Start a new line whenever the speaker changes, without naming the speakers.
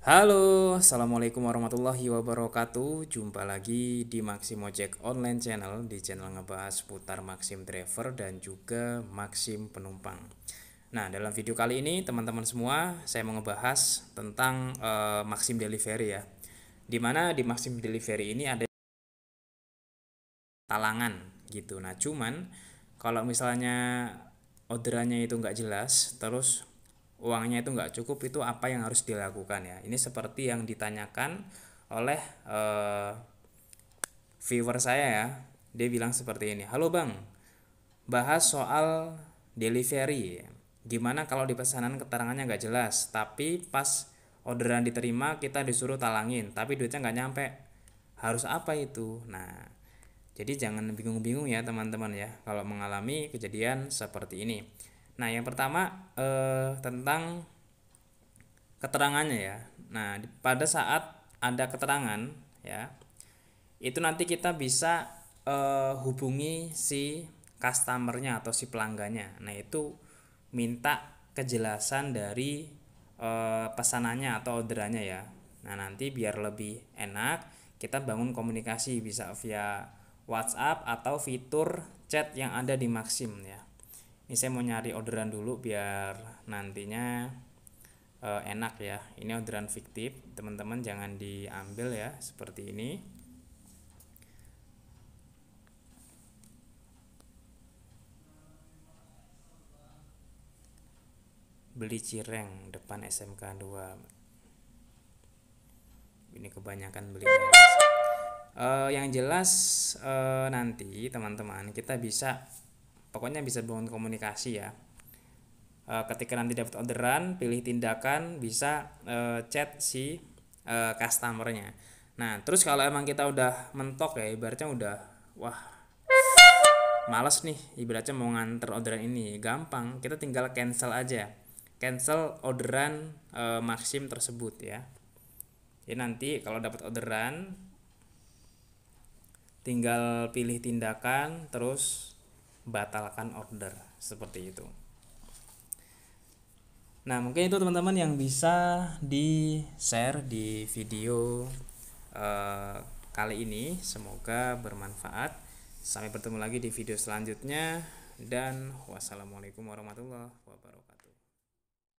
Halo, Assalamualaikum warahmatullahi wabarakatuh Jumpa lagi di Maxim Ojek Online Channel Di channel ngebahas seputar Maxim Driver dan juga Maxim Penumpang Nah, dalam video kali ini teman-teman semua Saya mau ngebahas tentang uh, Maxim Delivery ya Dimana di Maxim Delivery ini ada talangan gitu Nah, cuman kalau misalnya orderannya itu nggak jelas Terus uangnya itu nggak cukup itu apa yang harus dilakukan ya ini seperti yang ditanyakan oleh uh, viewer saya ya dia bilang seperti ini halo bang bahas soal delivery gimana kalau di pesanan keterangannya nggak jelas tapi pas orderan diterima kita disuruh talangin tapi duitnya nggak nyampe harus apa itu nah jadi jangan bingung-bingung ya teman-teman ya kalau mengalami kejadian seperti ini Nah, yang pertama eh, tentang keterangannya ya. Nah, di, pada saat ada keterangan ya, itu nanti kita bisa eh, hubungi si customernya atau si pelanggannya. Nah, itu minta kejelasan dari eh, pesanannya atau orderannya ya. Nah, nanti biar lebih enak kita bangun komunikasi bisa via WhatsApp atau fitur chat yang ada di Maxim ya ini saya mau nyari orderan dulu biar nantinya uh, enak ya ini orderan fiktif teman-teman jangan diambil ya seperti ini beli cireng depan SMK 2 ini kebanyakan beli uh, yang jelas uh, nanti teman-teman kita bisa pokoknya bisa bangun komunikasi ya e, ketika nanti dapat orderan pilih tindakan bisa e, chat si e, customernya nah terus kalau emang kita udah mentok ya ibaratnya udah wah males nih ibaratnya mau nganter orderan ini gampang kita tinggal cancel aja cancel orderan e, maksim tersebut ya jadi ya, nanti kalau dapat orderan tinggal pilih tindakan terus batalkan order seperti itu. Nah, mungkin itu teman-teman yang bisa di-share di video eh, kali ini. Semoga bermanfaat. Sampai bertemu lagi di video selanjutnya dan wassalamualaikum warahmatullahi wabarakatuh.